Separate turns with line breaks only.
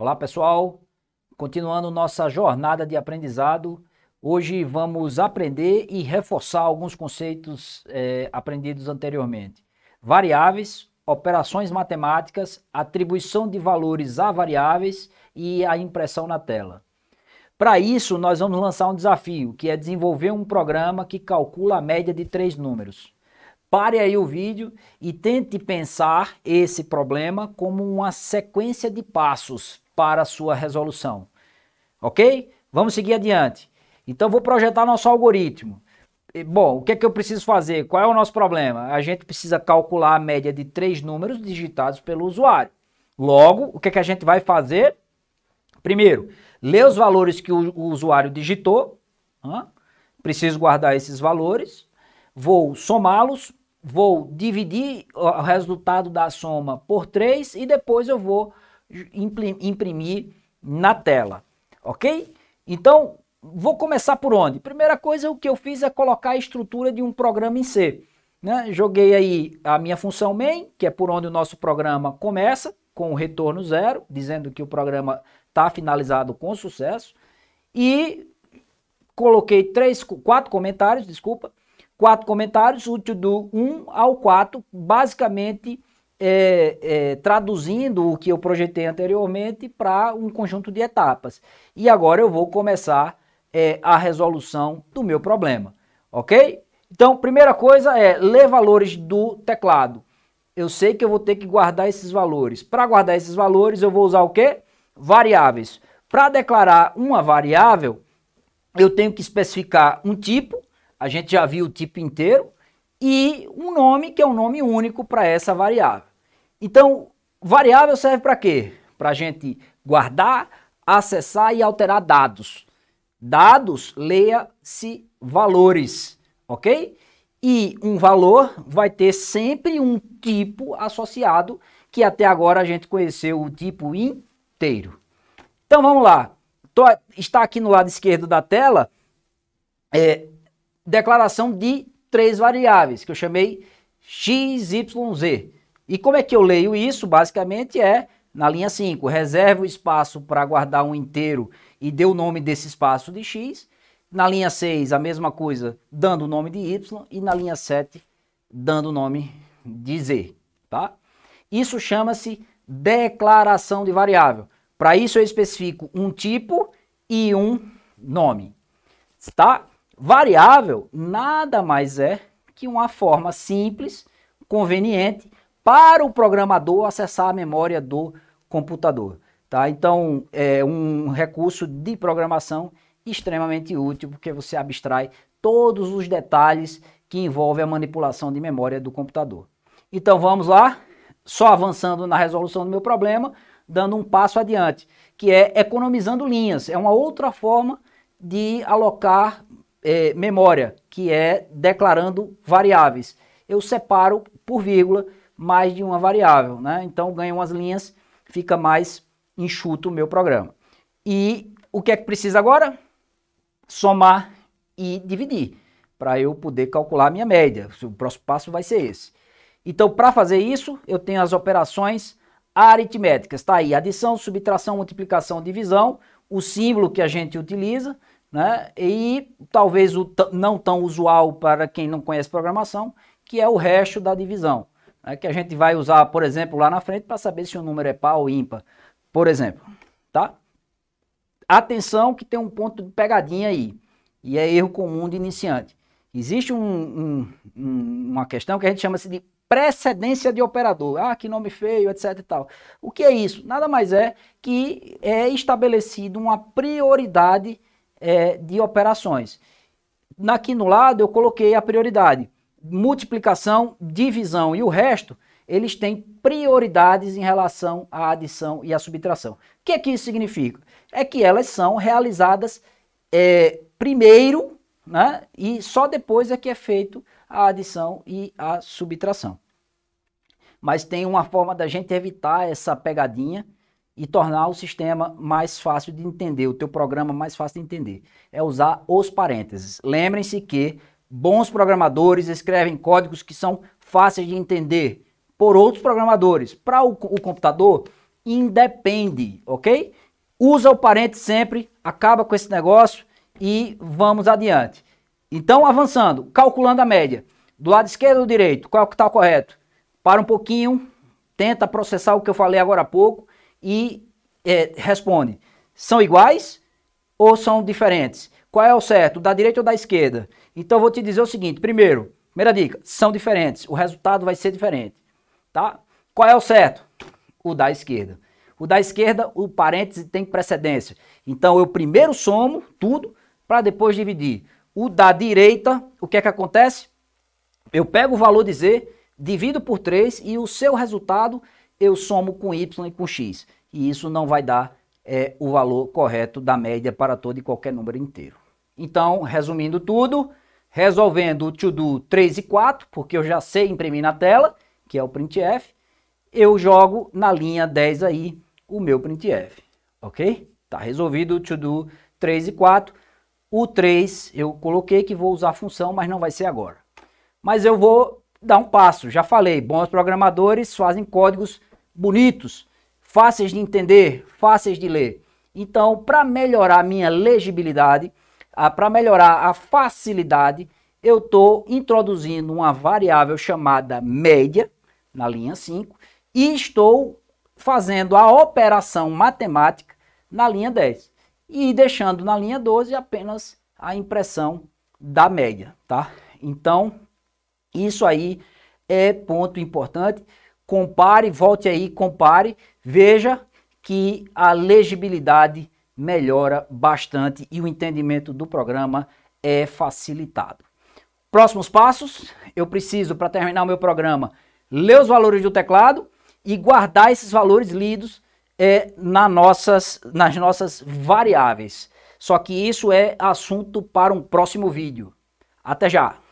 Olá, pessoal. Continuando nossa jornada de aprendizado, hoje vamos aprender e reforçar alguns conceitos é, aprendidos anteriormente. Variáveis, operações matemáticas, atribuição de valores a variáveis e a impressão na tela. Para isso, nós vamos lançar um desafio, que é desenvolver um programa que calcula a média de três números. Pare aí o vídeo e tente pensar esse problema como uma sequência de passos para a sua resolução. Ok? Vamos seguir adiante. Então, vou projetar nosso algoritmo. Bom, o que é que eu preciso fazer? Qual é o nosso problema? A gente precisa calcular a média de três números digitados pelo usuário. Logo, o que é que a gente vai fazer? Primeiro, ler os valores que o usuário digitou. Preciso guardar esses valores. Vou somá-los. Vou dividir o resultado da soma por 3 e depois eu vou imprimir na tela, ok? Então, vou começar por onde? Primeira coisa, o que eu fiz é colocar a estrutura de um programa em C. Né? Joguei aí a minha função main, que é por onde o nosso programa começa, com o retorno zero, dizendo que o programa está finalizado com sucesso. E coloquei três, quatro comentários, desculpa, quatro comentários, útil do 1 ao 4, basicamente é, é, traduzindo o que eu projetei anteriormente para um conjunto de etapas. E agora eu vou começar é, a resolução do meu problema, ok? Então, primeira coisa é ler valores do teclado. Eu sei que eu vou ter que guardar esses valores. Para guardar esses valores, eu vou usar o quê? Variáveis. Para declarar uma variável, eu tenho que especificar um tipo, a gente já viu o tipo inteiro, e um nome que é um nome único para essa variável. Então, variável serve para quê? Para a gente guardar, acessar e alterar dados. Dados, leia-se valores, ok? E um valor vai ter sempre um tipo associado, que até agora a gente conheceu o tipo inteiro. Então vamos lá. Tô, está aqui no lado esquerdo da tela é, declaração de três variáveis, que eu chamei x, y, z. E como é que eu leio isso? Basicamente é na linha 5, reserva o espaço para guardar um inteiro e dê o nome desse espaço de x. Na linha 6, a mesma coisa, dando o nome de y. E na linha 7, dando o nome de z. Tá? Isso chama-se declaração de variável. Para isso eu especifico um tipo e um nome. Tá? Variável nada mais é que uma forma simples, conveniente, para o programador acessar a memória do computador. Tá? Então, é um recurso de programação extremamente útil, porque você abstrai todos os detalhes que envolvem a manipulação de memória do computador. Então, vamos lá, só avançando na resolução do meu problema, dando um passo adiante, que é economizando linhas. É uma outra forma de alocar é, memória, que é declarando variáveis. Eu separo por vírgula mais de uma variável, né? Então ganha umas linhas, fica mais enxuto o meu programa. E o que é que precisa agora? Somar e dividir, para eu poder calcular a minha média. O próximo passo vai ser esse. Então, para fazer isso, eu tenho as operações aritméticas, tá aí, adição, subtração, multiplicação, divisão, o símbolo que a gente utiliza, né? E talvez o não tão usual para quem não conhece programação, que é o resto da divisão né, que a gente vai usar, por exemplo, lá na frente para saber se o um número é par ou ímpar, por exemplo, tá? Atenção que tem um ponto de pegadinha aí, e é erro comum de iniciante. Existe um, um, uma questão que a gente chama de precedência de operador. Ah, que nome feio, etc e tal. O que é isso? Nada mais é que é estabelecido uma prioridade é, de operações. Aqui no lado eu coloquei a prioridade multiplicação, divisão e o resto, eles têm prioridades em relação à adição e à subtração. O que é que isso significa? É que elas são realizadas é, primeiro, né? E só depois é que é feito a adição e a subtração. Mas tem uma forma da gente evitar essa pegadinha e tornar o sistema mais fácil de entender, o teu programa mais fácil de entender, é usar os parênteses. Lembrem-se que Bons programadores escrevem códigos que são fáceis de entender por outros programadores. Para o, o computador, independe, ok? Usa o parente sempre, acaba com esse negócio e vamos adiante. Então, avançando, calculando a média. Do lado esquerdo ou direito, qual que está correto? Para um pouquinho, tenta processar o que eu falei agora há pouco e é, responde. São iguais ou são diferentes? Qual é o certo, da direita ou da esquerda? Então vou te dizer o seguinte, primeiro, primeira dica, são diferentes, o resultado vai ser diferente, tá? Qual é o certo? O da esquerda. O da esquerda, o parêntese tem precedência. Então eu primeiro somo tudo para depois dividir. O da direita, o que é que acontece? Eu pego o valor de Z, divido por 3 e o seu resultado eu somo com Y e com X. E isso não vai dar é, o valor correto da média para todo e qualquer número inteiro. Então, resumindo tudo, resolvendo o to-do 3 e 4, porque eu já sei imprimir na tela, que é o printf, eu jogo na linha 10 aí o meu printf, ok? Tá resolvido o to-do 3 e 4. O 3 eu coloquei que vou usar a função, mas não vai ser agora. Mas eu vou dar um passo, já falei, bons programadores fazem códigos bonitos, fáceis de entender, fáceis de ler. Então, para melhorar a minha legibilidade, ah, para melhorar a facilidade, eu estou introduzindo uma variável chamada média, na linha 5, e estou fazendo a operação matemática na linha 10. E deixando na linha 12 apenas a impressão da média, tá? Então, isso aí é ponto importante. Compare, volte aí, compare, veja que a legibilidade melhora bastante e o entendimento do programa é facilitado. Próximos passos, eu preciso, para terminar o meu programa, ler os valores do teclado e guardar esses valores lidos é, na nossas, nas nossas variáveis. Só que isso é assunto para um próximo vídeo. Até já!